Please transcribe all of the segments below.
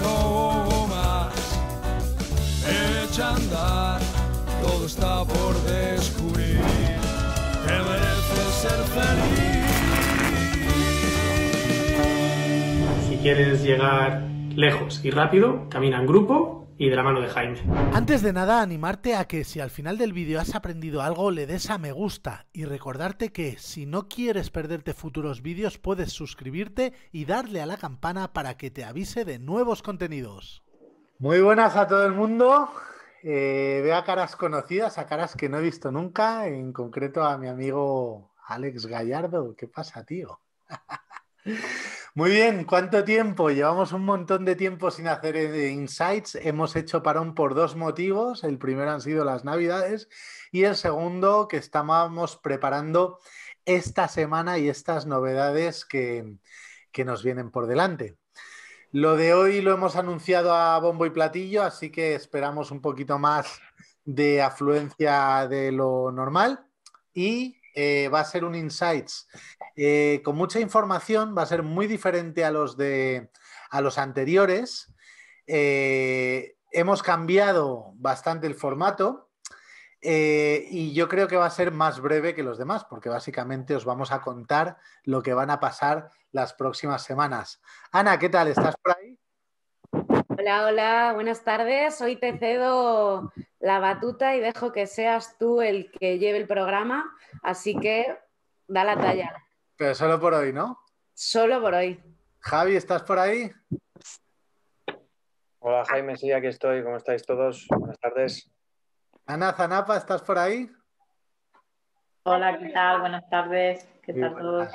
no más. Echa a andar, todo está por descubrir, Te merece ser feliz. Si quieres llegar lejos y rápido, camina en grupo y de la mano de Jaime. Antes de nada, animarte a que si al final del vídeo has aprendido algo, le des a me gusta y recordarte que si no quieres perderte futuros vídeos, puedes suscribirte y darle a la campana para que te avise de nuevos contenidos. Muy buenas a todo el mundo. Eh, veo a caras conocidas, a caras que no he visto nunca, en concreto a mi amigo Alex Gallardo. ¿Qué pasa, tío? Muy bien, ¿cuánto tiempo? Llevamos un montón de tiempo sin hacer eh, insights. Hemos hecho parón por dos motivos. El primero han sido las navidades y el segundo que estábamos preparando esta semana y estas novedades que, que nos vienen por delante. Lo de hoy lo hemos anunciado a bombo y platillo, así que esperamos un poquito más de afluencia de lo normal y eh, va a ser un Insights eh, con mucha información, va a ser muy diferente a los, de, a los anteriores. Eh, hemos cambiado bastante el formato y yo creo que va a ser más breve que los demás, porque básicamente os vamos a contar lo que van a pasar las próximas semanas. Ana, ¿qué tal? ¿Estás por ahí? Hola, hola, buenas tardes. Hoy te cedo la batuta y dejo que seas tú el que lleve el programa, así que da la talla. Pero solo por hoy, ¿no? Solo por hoy. Javi, ¿estás por ahí? Hola Jaime, sí, aquí estoy. ¿Cómo estáis todos? Buenas tardes. Ana Zanapa, ¿estás por ahí? Hola, ¿qué tal? Buenas tardes. ¿Qué tal todos?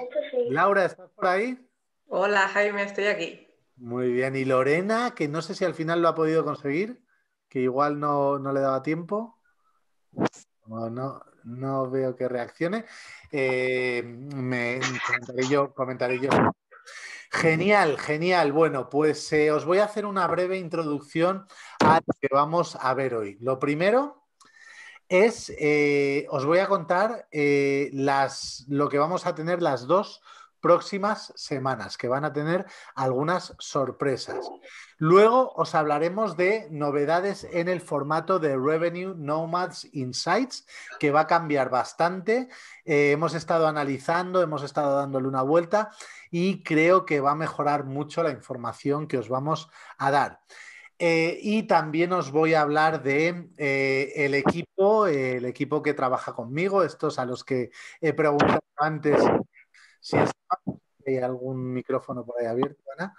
Laura, ¿estás por ahí? Hola Jaime, estoy aquí. Muy bien. Y Lorena, que no sé si al final lo ha podido conseguir, que igual no, no le daba tiempo. No, no, veo que reaccione. Eh, me, comentaré yo, yo. Genial, genial. Bueno, pues eh, os voy a hacer una breve introducción a lo que vamos a ver hoy. Lo primero es, eh, os voy a contar las, lo que vamos a tener las dos próximas semanas, que van a tener algunas sorpresas. Luego os hablaremos de novedades en el formato de Revenue Nomads Insights, que va a cambiar bastante. Eh, hemos estado analizando, hemos estado dándole una vuelta y creo que va a mejorar mucho la información que os vamos a dar. Eh, y también os voy a hablar de eh, el equipo, el equipo que trabaja conmigo, estos a los que he preguntado antes si hay algún micrófono por ahí abierto, Ana.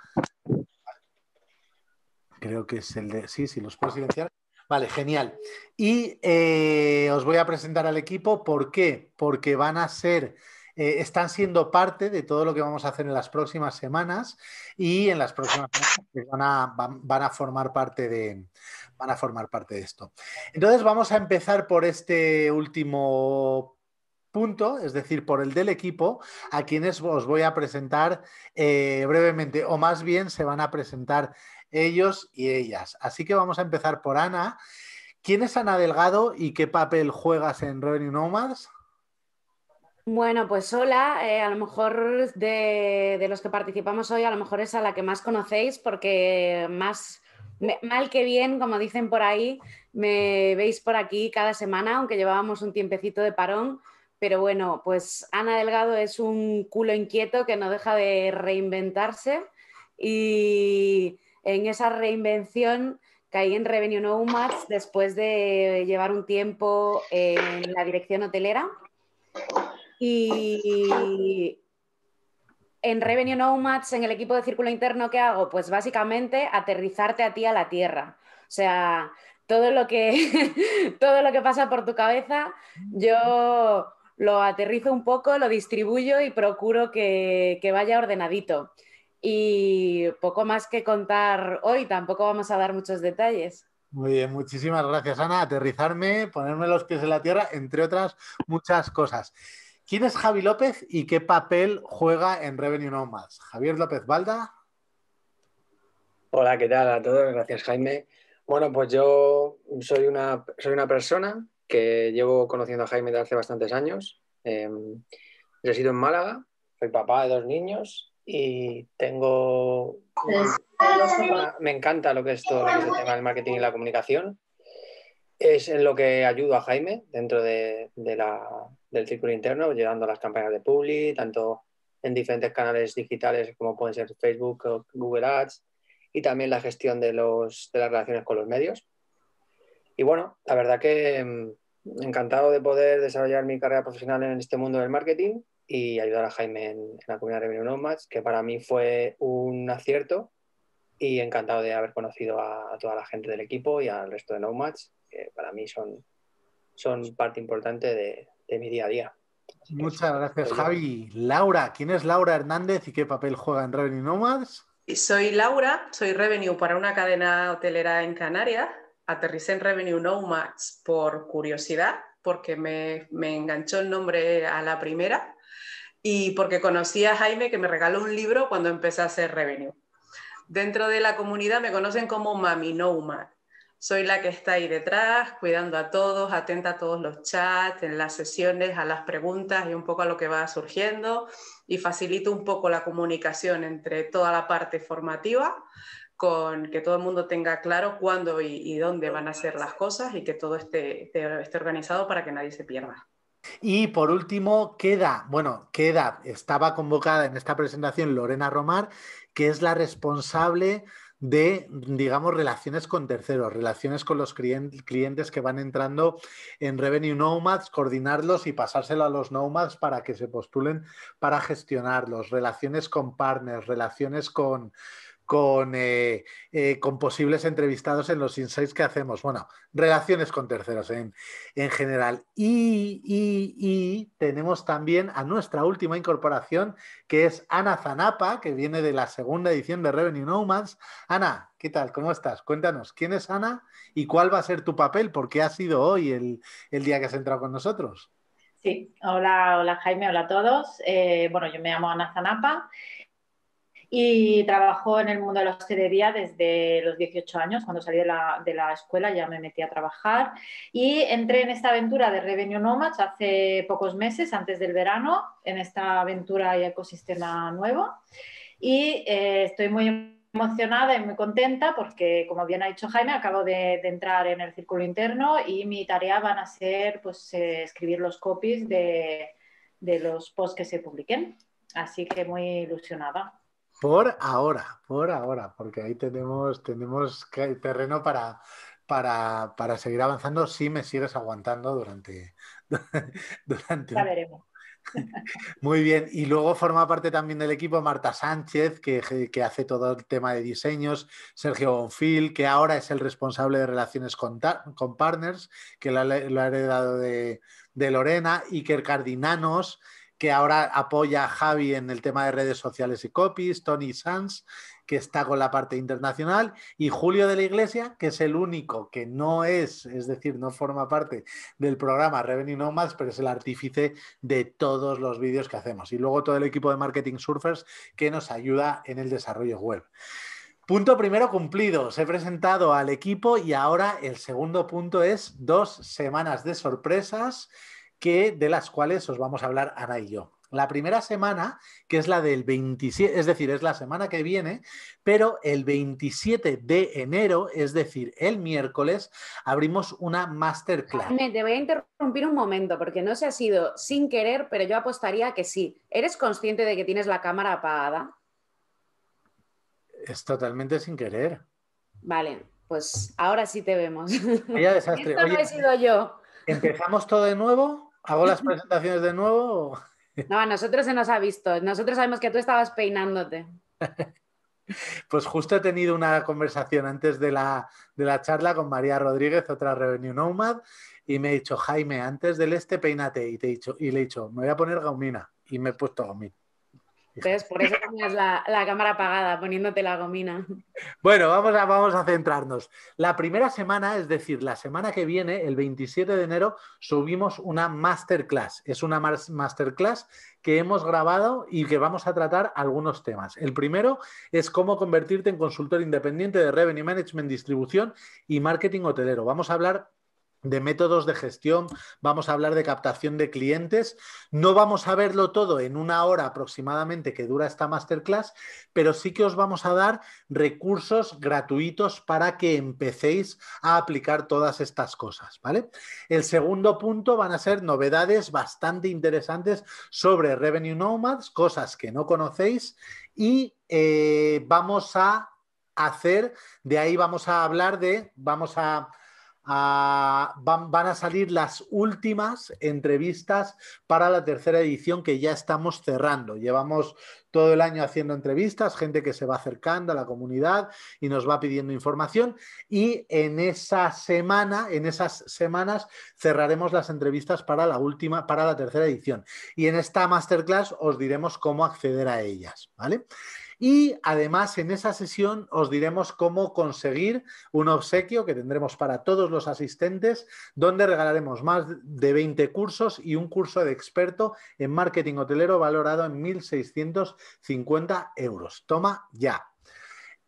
Creo que es el de. Sí, sí, los puedo silenciar. Vale, genial. Y eh, os voy a presentar al equipo. ¿Por qué? Porque van a ser. Eh, están siendo parte de todo lo que vamos a hacer en las próximas semanas y en las próximas semanas pues, formar parte de van a formar parte de esto. Entonces vamos a empezar por este último punto, es decir, por el del equipo, a quienes os voy a presentar eh, brevemente, o más bien se van a presentar ellos y ellas. Así que vamos a empezar por Ana. ¿Quién es Ana Delgado y qué papel juegas en Revenue Nomads? Bueno, pues hola, eh, a lo mejor de, los que participamos hoy, a lo mejor es a la que más conocéis porque más mal que bien, como dicen por ahí, me veis por aquí cada semana, aunque llevábamos un tiempecito de parón, pero bueno, pues Ana Delgado es un culo inquieto que no deja de reinventarse y en esa reinvención caí en Revenue match después de llevar un tiempo en la dirección hotelera. Y en Revenue match en el equipo de círculo interno, ¿qué hago? Pues básicamente aterrizarte a ti a la tierra. O sea, todo lo que, todo lo que pasa por tu cabeza, yo lo aterrizo un poco, lo distribuyo y procuro que, vaya ordenadito. Y poco más que contar hoy, tampoco vamos a dar muchos detalles. Muy bien, muchísimas gracias Ana, aterrizarme, ponerme los pies en la tierra, entre otras muchas cosas. ¿Quién es Javi López y qué papel juega en Revenue Nomads? Javier López Balda. Hola, ¿qué tal a todos? Gracias Jaime. Bueno, pues yo soy soy una persona que llevo conociendo a Jaime desde hace bastantes años. Em, he sido en Málaga, soy papá de dos niños y tengo... Me encanta lo que es todo lo que es el tema del marketing y la comunicación. Es en lo que ayudo a Jaime dentro de, del círculo interno, llevando las campañas de Publi, tanto en diferentes canales digitales como pueden ser Facebook, o Google Ads, y también la gestión de, los, de las relaciones con los medios. Y bueno, la verdad que mm, encantado de poder desarrollar mi carrera profesional en este mundo del marketing y ayudar a Jaime en, la comunidad Revenue Nomads, que para mí fue un acierto y encantado de haber conocido a, toda la gente del equipo y al resto de Nomads, que para mí son, son parte importante de, mi día a día. Muchas gracias, pues Javi. Laura, ¿quién es Laura Hernández y qué papel juega en Revenue Nomads? Soy Laura, soy Revenue para una cadena hotelera en Canarias aterricé en Revenue Nomads por curiosidad, porque me, enganchó el nombre a la primera y porque conocí a Jaime que me regaló un libro cuando empecé a hacer Revenue. Dentro de la comunidad me conocen como Mami Nomad. Soy la que está ahí detrás, cuidando a todos, atenta a todos los chats, en las sesiones, a las preguntas y un poco a lo que va surgiendo y facilito un poco la comunicación entre toda la parte formativa con que todo el mundo tenga claro cuándo y, dónde van a ser las cosas y que todo esté, esté, esté organizado para que nadie se pierda. Y por último, queda, bueno, queda, estaba convocada en esta presentación Lorena Romar, que es la responsable de, digamos, relaciones con terceros, relaciones con los clientes que van entrando en Revenue Nomads, coordinarlos y pasárselo a los Nomads para que se postulen para gestionarlos, relaciones con partners, relaciones con, eh, eh, con, posibles entrevistados en los insights que hacemos. Bueno, relaciones con terceros en, general. Y, tenemos también a nuestra última incorporación, que es Ana Zanapa, que viene de la segunda edición de Revenue Nomads. Ana, ¿qué tal? ¿Cómo estás? Cuéntanos, ¿quién es Ana y cuál va a ser tu papel? ¿Por qué ha sido hoy el, día que has entrado con nosotros. Sí, hola, hola Jaime, hola a todos. Eh, bueno, yo me llamo Ana Zanapa y trabajo en el mundo de la hostelería desde los 18 años, cuando salí de la, de la escuela ya me metí a trabajar y entré en esta aventura de Revenue Nomads hace pocos meses, antes del verano, en esta aventura y ecosistema nuevo y eh, estoy muy emocionada y muy contenta porque, como bien ha dicho Jaime, acabo de, entrar en el círculo interno y mi tarea van a ser pues, eh, escribir los copies de, de los posts que se publiquen. Así que muy ilusionada. Por ahora, por ahora, porque ahí tenemos, tenemos terreno para, para, seguir avanzando si me sigues aguantando durante... ya veremos. Muy bien, y luego forma parte también del equipo Marta Sánchez, que, que, hace todo el tema de diseños, Sergio Bonfil, que ahora es el responsable de relaciones con, partners, que lo, ha heredado de, de Lorena, Iker Cardinanos, que ahora apoya a Javi en el tema de redes sociales y copies, Tony Sanz, que está con la parte internacional, y Julio de la Iglesia, que es el único que no es, es decir, no forma parte del programa Revenue Nomads, pero es el artífice de todos los vídeos que hacemos. Y luego todo el equipo de Marketing Surfers que nos ayuda en el desarrollo web. Punto primero cumplido. Os he presentado al equipo y ahora el segundo punto es dos semanas de sorpresas que, de las cuales os vamos a hablar ahora y yo. La primera semana, que es la del 27, es decir, es la semana que viene, pero el 27 de enero, es decir, el miércoles, abrimos una masterclass. te voy a interrumpir un momento, porque no se ha sido sin querer, pero yo apostaría que sí. ¿Eres consciente de que tienes la cámara apagada? Es totalmente sin querer. Vale, pues ahora sí te vemos. Esto no he sido yo. ¿Empezamos todo de nuevo? ¿Hago las presentaciones de nuevo? No, a nosotros se nos ha visto. Nosotros sabemos que tú estabas peinándote. Pues justo he tenido una conversación antes de la, charla con María Rodríguez, otra Revenue Nomad, y me ha dicho, Jaime, antes del este peínate. Y, te he dicho, y le he dicho, me voy a poner gaumina. Y me he puesto gaumina. Entonces, por eso tenías la, cámara apagada, poniéndote la gomina. Bueno, vamos a, vamos a centrarnos. La primera semana, es decir, la semana que viene, el 27 de enero, subimos una masterclass. Es una masterclass que hemos grabado y que vamos a tratar algunos temas. El primero es cómo convertirte en consultor independiente de revenue management, distribución y marketing hotelero. Vamos a hablar de métodos de gestión, vamos a hablar de captación de clientes. No vamos a verlo todo en una hora aproximadamente que dura esta masterclass, pero sí que os vamos a dar recursos gratuitos para que empecéis a aplicar todas estas cosas, ¿vale? El segundo punto van a ser novedades bastante interesantes sobre Revenue Nomads, cosas que no conocéis y eh, vamos a hacer, de ahí vamos a hablar de, vamos a van, a salir las últimas entrevistas para la tercera edición que ya estamos cerrando. Llevamos todo el año haciendo entrevistas, gente que se va acercando a la comunidad y nos va pidiendo información y en esa semana, en esas semanas cerraremos las entrevistas para la última, para la tercera edición. Y en esta masterclass os diremos cómo acceder a ellas, ¿vale? Y además en esa sesión os diremos cómo conseguir un obsequio que tendremos para todos los asistentes, donde regalaremos más de 20 cursos y un curso de experto en marketing hotelero valorado en 1.650 euros. Toma ya.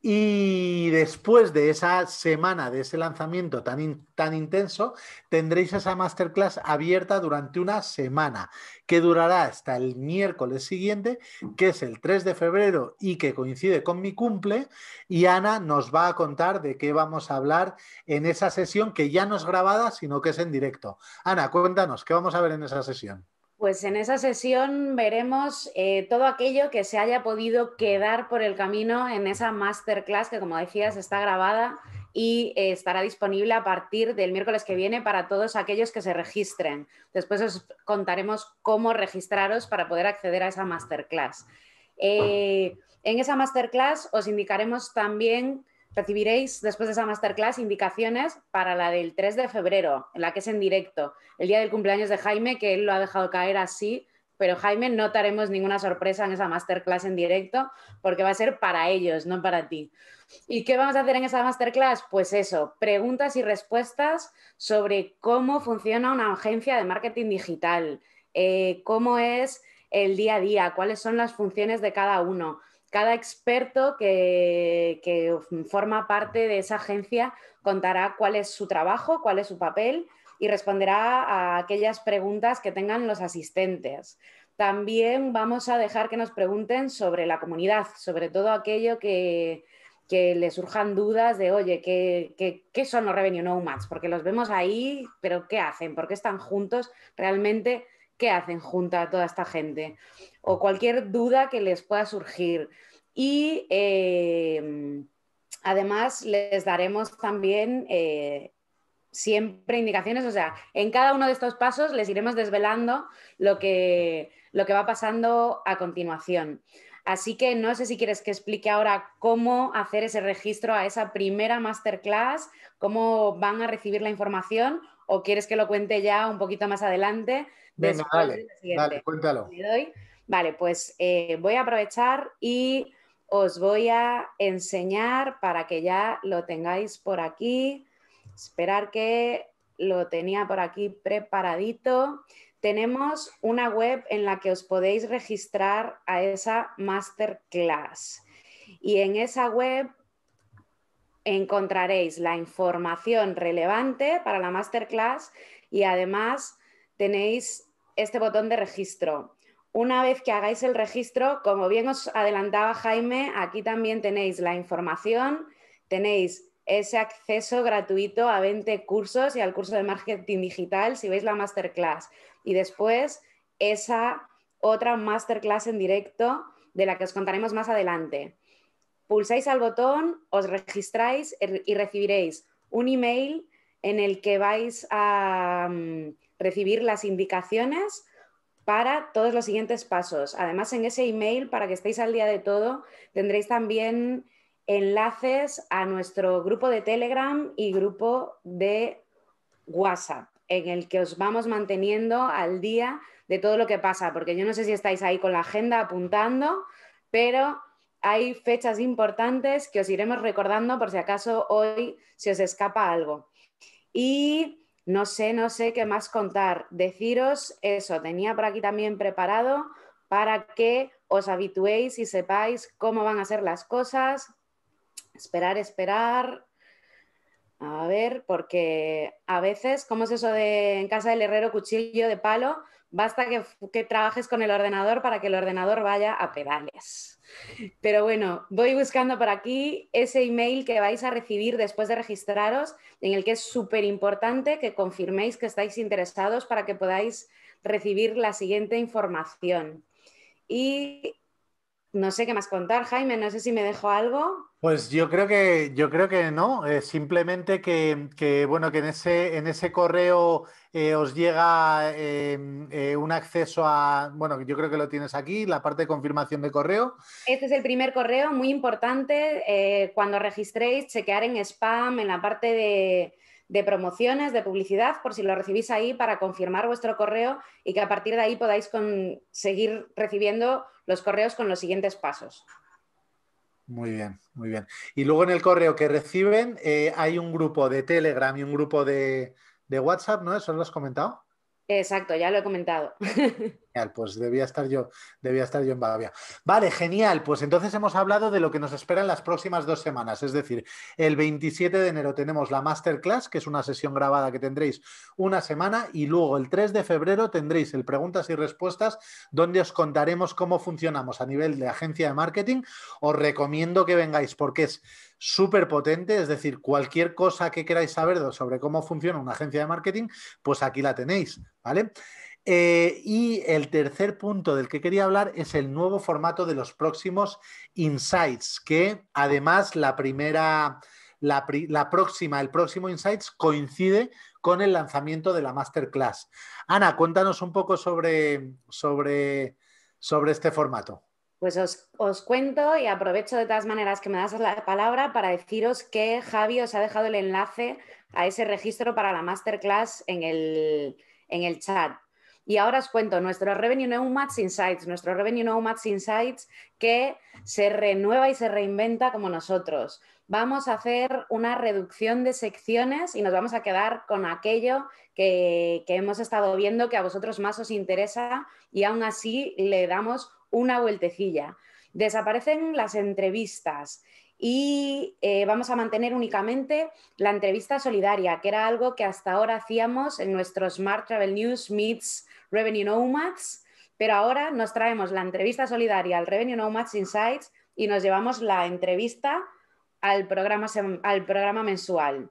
Y después de esa semana, de ese lanzamiento tan, tan intenso, tendréis esa masterclass abierta durante una semana, que durará hasta el miércoles siguiente, que es el 3 de febrero y que coincide con mi cumple. Y Ana nos va a contar de qué vamos a hablar en esa sesión, que ya no es grabada, sino que es en directo. Ana, cuéntanos, ¿qué vamos a ver en esa sesión? Pues en esa sesión veremos eh, todo aquello que se haya podido quedar por el camino en esa masterclass que, como decías, está grabada y eh, estará disponible a partir del miércoles que viene para todos aquellos que se registren. Después os contaremos cómo registraros para poder acceder a esa masterclass. Eh, en esa masterclass os indicaremos también Recibiréis después de esa masterclass indicaciones para la del 3 de febrero, en la que es en directo, el día del cumpleaños de Jaime, que él lo ha dejado caer así, pero Jaime, no te ninguna sorpresa en esa masterclass en directo porque va a ser para ellos, no para ti. ¿Y qué vamos a hacer en esa masterclass? Pues eso, preguntas y respuestas sobre cómo funciona una agencia de marketing digital, eh, cómo es el día a día, cuáles son las funciones de cada uno, cada experto que, forma parte de esa agencia contará cuál es su trabajo, cuál es su papel y responderá a aquellas preguntas que tengan los asistentes. También vamos a dejar que nos pregunten sobre la comunidad, sobre todo aquello que, le surjan dudas de, oye, ¿qué, qué, son los revenue nomads? Porque los vemos ahí, pero ¿qué hacen? ¿Por qué están juntos? Realmente qué hacen a toda esta gente o cualquier duda que les pueda surgir. Y em, además les daremos también eh, siempre indicaciones, o sea, en cada uno de estos pasos les iremos desvelando lo que, lo que va pasando a continuación. Así que no sé si quieres que explique ahora cómo hacer ese registro a esa primera masterclass, cómo van a recibir la información o quieres que lo cuente ya un poquito más adelante Venga, cuéntalo. Vale, pues eh, voy a aprovechar y os voy a enseñar para que ya lo tengáis por aquí. Esperar que lo tenía por aquí preparadito. Tenemos una web en la que os podéis registrar a esa masterclass. Y en esa web encontraréis la información relevante para la masterclass y además tenéis este botón de registro. Una vez que hagáis el registro, como bien os adelantaba Jaime, aquí también tenéis la información, tenéis ese acceso gratuito a 20 cursos y al curso de marketing digital si veis la masterclass. Y después esa otra masterclass en directo de la que os contaremos más adelante. Pulsáis al botón, os registráis y recibiréis un email en el que vais a mm, recibir las indicaciones para todos los siguientes pasos. Además, en ese email, para que estéis al día de todo, tendréis también enlaces a nuestro grupo de Telegram y grupo de WhatsApp, en el que os vamos manteniendo al día de todo lo que pasa, porque yo no sé si estáis ahí con la agenda apuntando, pero hay fechas importantes que os iremos recordando por si acaso hoy se os escapa algo. Y no sé, no sé qué más contar. Deciros eso, tenía por aquí también preparado para que os habituéis y sepáis cómo van a ser las cosas. Esperar, esperar. A ver, porque a veces, ¿cómo es eso de en casa del herrero cuchillo de palo? Basta que, trabajes con el ordenador para que el ordenador vaya a pedales. Pero bueno, voy buscando por aquí ese email que vais a recibir después de registraros, en el que es súper importante que confirméis que estáis interesados para que podáis recibir la siguiente información. Y no sé qué más contar, Jaime, no sé si me dejo algo. Pues yo creo que, yo creo que no, eh, simplemente que, bueno, que en ese, en ese correo eh, os llega em, eh, un acceso a, bueno, yo creo que lo tienes aquí, la parte de confirmación de correo. Este es el primer correo, muy importante, cuando registréis, chequear en spam, en la parte de, de promociones, de publicidad, por si lo recibís ahí para confirmar vuestro correo y que a partir de ahí podáis seguir recibiendo los correos con los siguientes pasos. Muy bien, muy bien. Y luego en el correo que reciben eh, hay un grupo de Telegram y un grupo de, de WhatsApp, ¿no? ¿Eso lo has comentado? Exacto, ya lo he comentado. Genial, pues debía estar yo, debía estar yo en Bavia. Vale, genial. Pues entonces hemos hablado de lo que nos espera en las próximas dos semanas. Es decir, el 27 de enero tenemos la masterclass, que es una sesión grabada que tendréis una semana, y luego el 3 de febrero tendréis el preguntas y respuestas, donde os contaremos cómo funcionamos a nivel de agencia de marketing. Os recomiendo que vengáis porque es súper potente, es decir, cualquier cosa que queráis saber sobre cómo funciona una agencia de marketing, pues aquí la tenéis, ¿vale? Eh, y el tercer punto del que quería hablar es el nuevo formato de los próximos Insights, que además la primera, la, próxima, el próximo Insights coincide con el lanzamiento de la Masterclass. Ana, cuéntanos un poco sobre, este formato. Pues os, cuento y aprovecho de todas maneras que me das la palabra para deciros que Javi os ha dejado el enlace a ese registro para la masterclass en el chat. Y ahora os cuento nuestro Revenue Nomads Insights, nuestro Revenue Nomads Insights que se renueva y se reinventa como nosotros. Vamos a hacer una reducción de secciones y nos vamos a quedar con aquello que, hemos estado viendo que a vosotros más os interesa y aún así le damos una vueltecilla. Desaparecen las entrevistas y eh, vamos a mantener únicamente la entrevista solidaria, que era algo que hasta ahora hacíamos en nuestro Smart Travel News Meets Revenue Nomads, pero ahora nos traemos la entrevista solidaria al Revenue No Nomads Insights y nos llevamos la entrevista al programa, al programa mensual.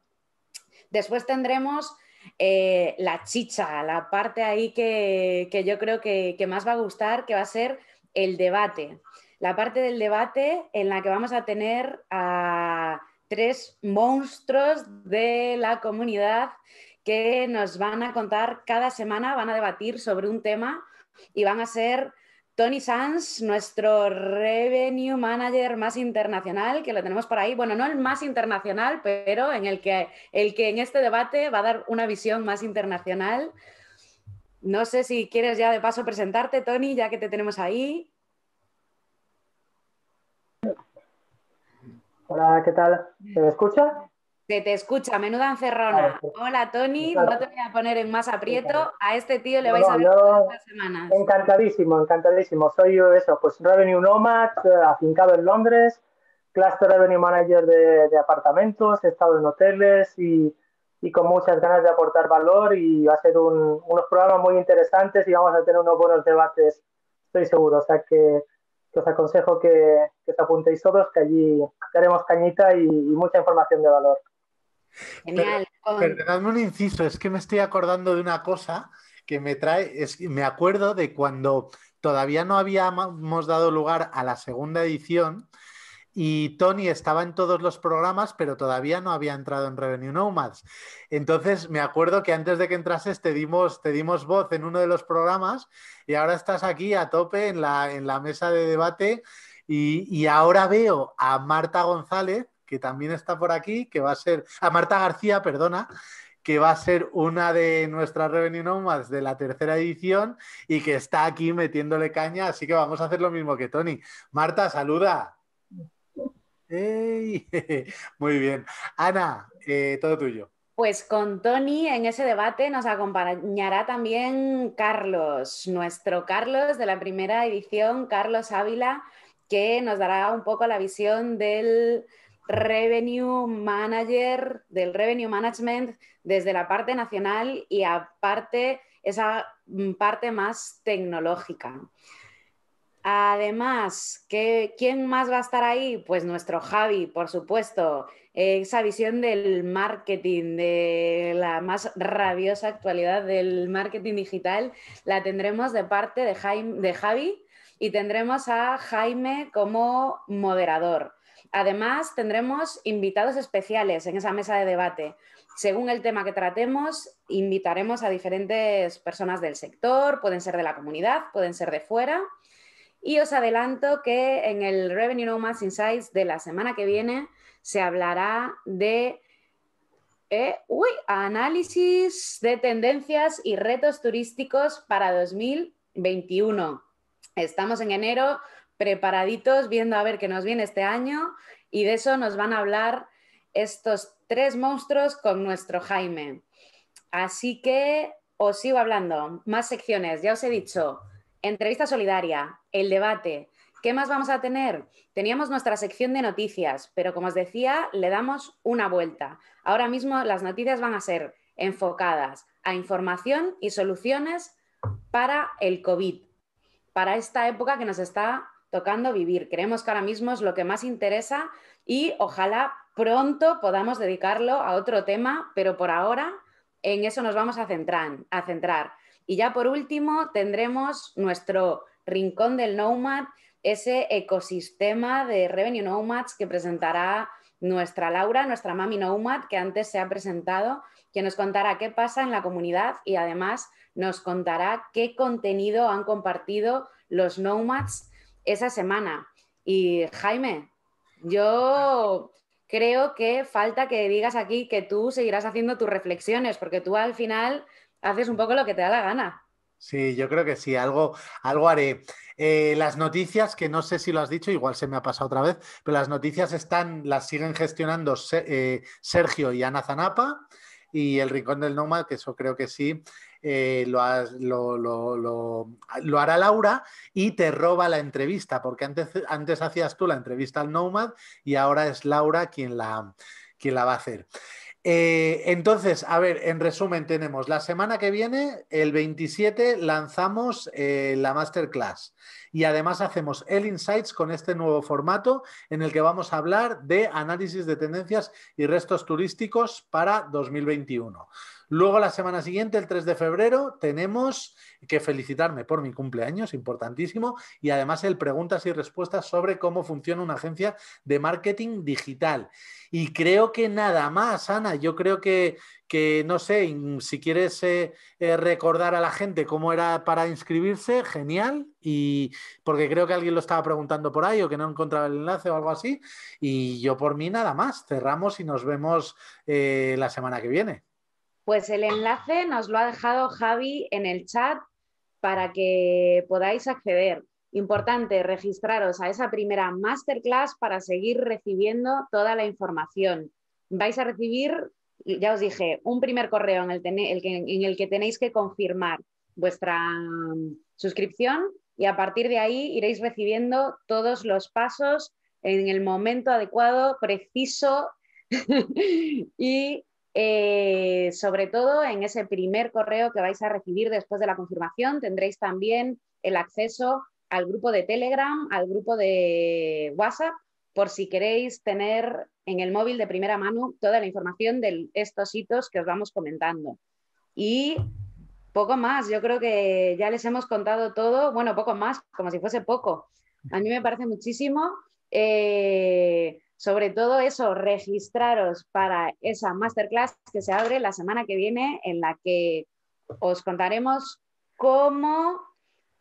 Después tendremos eh, la chicha, la parte ahí que, yo creo que, que, más va a gustar, que va a ser el debate. La parte del debate en la que vamos a tener a tres monstruos de la comunidad que nos van a contar cada semana, van a debatir sobre un tema y van a ser Tony Sanz, nuestro revenue manager más internacional, que lo tenemos por ahí. Bueno, no el más internacional, pero en el que, el que en este debate va a dar una visión más internacional. No sé si quieres ya de paso presentarte, Tony, ya que te tenemos ahí. Hola, ¿qué tal? ¿Se escucha? te escucha, menuda encerrona. Hola Tony, no te voy a poner en más aprieto. A este tío le vais a ver todas semanas. Encantadísimo, encantadísimo. Soy yo eso, pues Revenue Nomad, eh, afincado en Londres, Cluster Revenue Manager de, apartamentos, he estado en hoteles y, con muchas ganas de aportar valor y va a ser unos programas muy interesantes y vamos a tener unos buenos debates, estoy seguro. O sea que os aconsejo que, os apuntéis todos, que allí haremos cañita y mucha información de valor. Genial. Pero, un inciso, es que me estoy acordando de una cosa que me trae, es, me acuerdo de cuando todavía no habíamos dado lugar a la segunda edición y Tony estaba en todos los programas, pero todavía no había entrado en Revenue Nomads. Entonces me acuerdo que antes de que entrases te dimos, te dimos voz en uno de los programas y ahora estás aquí a tope en la, en la mesa de debate y ahora veo a Marta González que también está por aquí, que va a ser, a Marta García, perdona, que va a ser una de nuestras Revenue Nomads de la tercera edición y que está aquí metiéndole caña, así que vamos a hacer lo mismo que Tony. Marta, saluda. Muy bien. Ana, eh, todo tuyo. Pues con Tony en ese debate nos acompañará también Carlos, nuestro Carlos de la primera edición, Carlos Ávila, que nos dará un poco la visión del revenue manager, del revenue management desde la parte nacional y aparte esa mm, parte más tecnológica. Además, ¿quién más va a estar ahí? Pues nuestro Javi, por supuesto, esa visión del marketing, de la más rabiosa actualidad del marketing digital, la tendremos de parte de, Jaime, de Javi y tendremos a Jaime como moderador. Además, tendremos invitados especiales en esa mesa de debate. Según el tema que tratemos, invitaremos a diferentes personas del sector, pueden ser de la comunidad, pueden ser de fuera. Y os adelanto que en el Revenue Mass Insights de la semana que viene se hablará de eh, análisis de tendencias y retos turísticos para 2021. Estamos en enero, preparaditos viendo a ver qué nos viene este año y de eso nos van a hablar estos tres monstruos con nuestro Jaime. Así que os sigo hablando. Más secciones, ya os he dicho. Entrevista solidaria, el debate. ¿Qué más vamos a tener? Teníamos nuestra sección de noticias, pero como os decía, le damos una vuelta. Ahora mismo las noticias van a ser enfocadas a información y soluciones para el COVID, para esta época que nos está tocando vivir. Creemos que ahora mismo es lo que más interesa y ojalá pronto podamos dedicarlo a otro tema, pero por ahora en eso nos vamos a centrar. A centrar. Y ya por último tendremos nuestro rincón del Nomad, ese ecosistema de Revenue Nomads que presentará nuestra Laura, nuestra mami Nomad, que antes se ha presentado, que nos contará qué pasa en la comunidad y además nos contará qué contenido han compartido los Nomads esa semana. Y Jaime, yo creo que falta que digas aquí que tú seguirás haciendo tus reflexiones, porque tú al final haces un poco lo que te da la gana. Sí, yo creo que sí, algo, algo haré. Eh, las noticias, que no sé si lo has dicho, igual se me ha pasado otra vez, pero las noticias están, las siguen gestionando eh, Sergio y Ana Zanapa y el Rincón del Nómada, que eso creo que sí, eh, lo, hará Laura y te roba la entrevista, porque antes, hacías tú la entrevista al Nomad y ahora es Laura quien la, va a hacer. Eh, entonces, a ver, en resumen, tenemos la semana que viene, el 27, lanzamos eh, la masterclass y además hacemos el Insights con este nuevo formato en el que vamos a hablar de análisis de tendencias y restos turísticos para 2021. Luego la semana siguiente, el 3 de febrero, tenemos que felicitarme por mi cumpleaños, importantísimo, y además el preguntas y respuestas sobre cómo funciona una agencia de marketing digital. Y creo que nada más, Ana, yo creo que, que no sé, si quieres eh, eh, recordar a la gente cómo era para inscribirse, genial, y porque creo que alguien lo estaba preguntando por ahí o que no encontraba el enlace o algo así, y yo por mí nada más, cerramos y nos vemos eh, la semana que viene. Pues el enlace nos lo ha dejado Javi en el chat para que podáis acceder. Importante, registraros a esa primera masterclass para seguir recibiendo toda la información. Vais a recibir, ya os dije, un primer correo en el, que, que tenéis que confirmar vuestra mm, suscripción y a partir de ahí iréis recibiendo todos los pasos en el momento adecuado, preciso y eh, sobre todo en ese primer correo que vais a recibir después de la confirmación, tendréis también el acceso al grupo de Telegram, al grupo de WhatsApp, por si queréis tener en el móvil de primera mano toda la información de estos hitos que os vamos comentando. Y poco más, yo creo que ya les hemos contado todo, bueno, poco más, como si fuese poco. A mí me parece muchísimo. Eh, sobre todo eso, registraros para esa masterclass que se abre la semana que viene en la que os contaremos cómo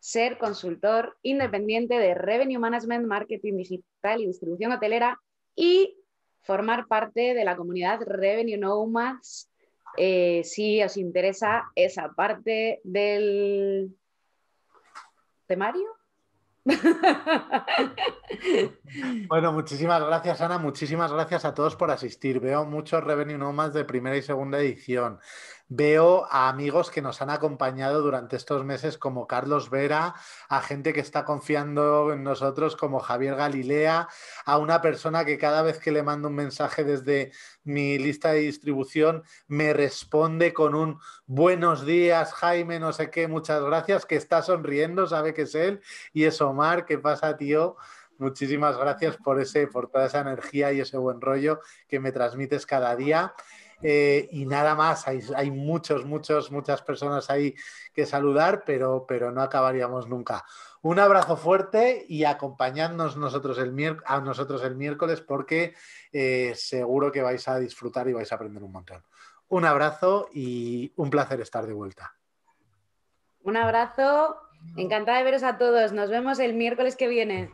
ser consultor independiente de Revenue Management, Marketing Digital y Distribución Hotelera y formar parte de la comunidad Revenue Nomads eh, si os interesa esa parte del temario bueno, muchísimas gracias Ana, muchísimas gracias a todos por asistir. Veo muchos Revenue Nomads de primera y segunda edición veo a amigos que nos han acompañado durante estos meses como Carlos Vera, a gente que está confiando en nosotros como Javier Galilea, a una persona que cada vez que le mando un mensaje desde mi lista de distribución me responde con un buenos días Jaime, no sé qué, muchas gracias, que está sonriendo, sabe que es él y es Omar, ¿qué pasa tío? Muchísimas gracias por ese, por toda esa energía y ese buen rollo que me transmites cada día. Eh, y nada más. Hay, muchos, muchos, muchas personas ahí que saludar, pero, pero no acabaríamos nunca. Un abrazo fuerte y acompañadnos nosotros el a nosotros el miércoles porque eh, seguro que vais a disfrutar y vais a aprender un montón. Un abrazo y un placer estar de vuelta. Un abrazo, encantada de veros a todos. Nos vemos el miércoles que viene.